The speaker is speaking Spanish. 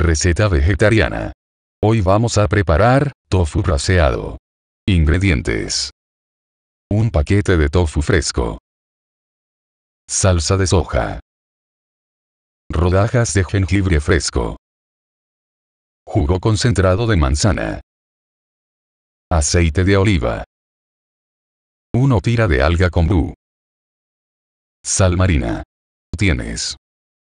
Receta vegetariana. Hoy vamos a preparar tofu Raseado Ingredientes. Un paquete de tofu fresco. Salsa de soja. Rodajas de jengibre fresco. Jugo concentrado de manzana. Aceite de oliva. una tira de alga kombu. Sal marina. Tienes.